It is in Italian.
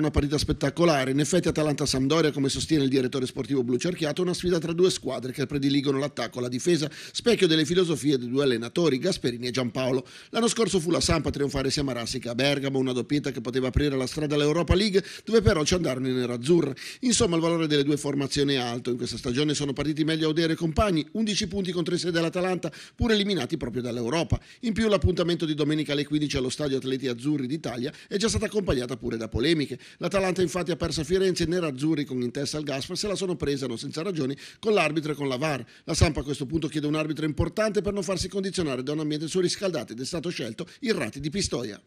una partita spettacolare. In effetti Atalanta-Sampdoria, come sostiene il direttore sportivo blucerchiato, è una sfida tra due squadre che prediligono l'attacco alla difesa, specchio delle filosofie dei due allenatori, Gasperini e Giampaolo. L'anno scorso fu la Sampa a trionfare sia a che a Bergamo, una doppietta che poteva aprire la strada all'Europa League, dove però ci andarono in nerazzurra. Insomma, il valore delle due formazioni è alto. In questa stagione sono partiti meglio Odere e compagni, 11 punti contro i 6 dell'Atalanta, pur eliminati proprio dall'Europa. In più l'appuntamento di domenica alle 15 allo Stadio Atleti Azzurri d'Italia è già stato accompagnato pure da polemiche. L'Atalanta infatti ha perso a Firenze, e nerazzurri con in testa al Gaspar se la sono presa non senza ragioni con l'arbitro e con la VAR. La Sampa a questo punto chiede un arbitro importante per non farsi condizionare da un ambiente surriscaldato ed è stato scelto il Rati di Pistoia.